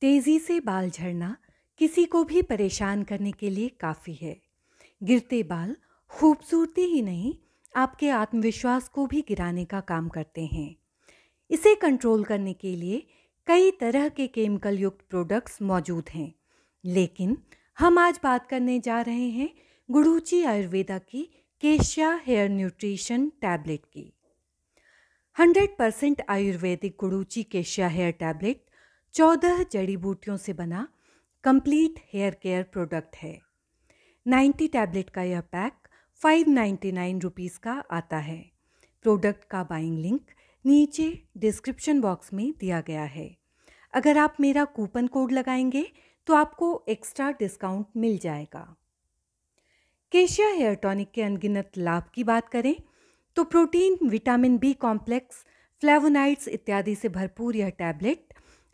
तेज़ी से बाल झड़ना किसी को भी परेशान करने के लिए काफ़ी है गिरते बाल खूबसूरती ही नहीं आपके आत्मविश्वास को भी गिराने का काम करते हैं इसे कंट्रोल करने के लिए कई तरह के केमिकल युक्त प्रोडक्ट्स मौजूद हैं लेकिन हम आज बात करने जा रहे हैं गुड़ूची आयुर्वेदा की केशिया हेयर न्यूट्रिशन टैबलेट की 100% आयुर्वेदिक गुड़ूची केशिया हेयर टैबलेट चौदह जड़ी बूटियों से बना कंप्लीट हेयर केयर प्रोडक्ट है नाइन्टी टैबलेट का यह pack five ninety nine rupees का आता है प्रोडक्ट का बाइंग लिंक नीचे डिस्क्रिप्शन बॉक्स में दिया गया है अगर आप मेरा कूपन कोड लगाएंगे तो आपको एक्स्ट्रा डिस्काउंट मिल जाएगा केशिया हेयर टॉनिक के अनगिनत लाभ की बात करें तो protein vitamin B complex flavonoids इत्यादि से भरपूर यह टैबलेट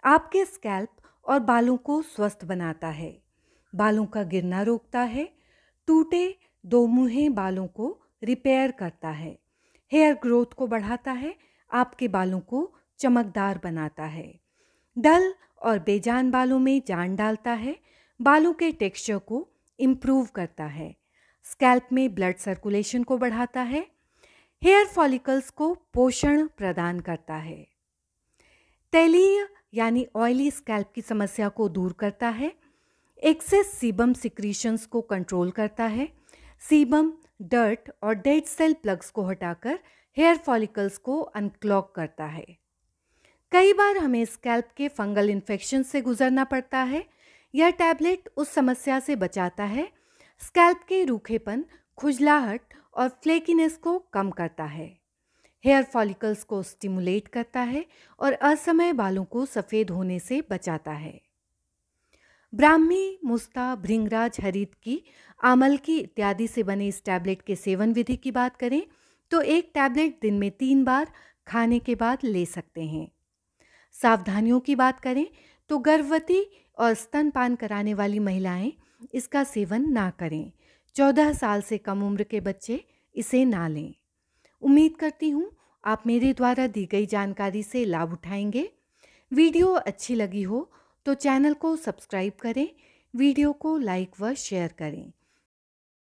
आपके स्कैल्प और बालों को स्वस्थ बनाता है बालों का गिरना रोकता है टूटे दो मुहे बालों को रिपेयर करता है हेयर ग्रोथ को बढ़ाता है आपके बालों को चमकदार बनाता है डल और बेजान बालों में जान डालता है बालों के टेक्सचर को इम्प्रूव करता है स्कैल्प में ब्लड सर्कुलेशन को बढ़ाता है हेयर फॉलिकल्स को पोषण प्रदान करता है तैलीय यानी ऑयली स्कैल्प की समस्या को दूर करता है एक्सेस सीबम सिक्रीशंस को कंट्रोल करता है सीबम डर्ट और डेड सेल प्लग्स को हटाकर हेयर फॉलिकल्स को अनक्लॉक करता है कई बार हमें स्कैल्प के फंगल इन्फेक्शन से गुजरना पड़ता है यह टैबलेट उस समस्या से बचाता है स्कैल्प के रूखेपन खुजलाहट और फ्लेकीनेस को कम करता है हेयर फॉलिकल्स को स्टिमुलेट करता है और असमय बालों को सफ़ेद होने से बचाता है ब्राह्मी मुस्ता भृंगराज हरित की आमल की इत्यादि से बने इस टैबलेट के सेवन विधि की बात करें तो एक टैबलेट दिन में तीन बार खाने के बाद ले सकते हैं सावधानियों की बात करें तो गर्भवती और स्तनपान कराने वाली महिलाएं इसका सेवन ना करें चौदह साल से कम उम्र के बच्चे इसे ना लें उम्मीद करती हूँ आप मेरे द्वारा दी गई जानकारी से लाभ उठाएंगे वीडियो अच्छी लगी हो तो चैनल को सब्सक्राइब करें वीडियो को लाइक व शेयर करें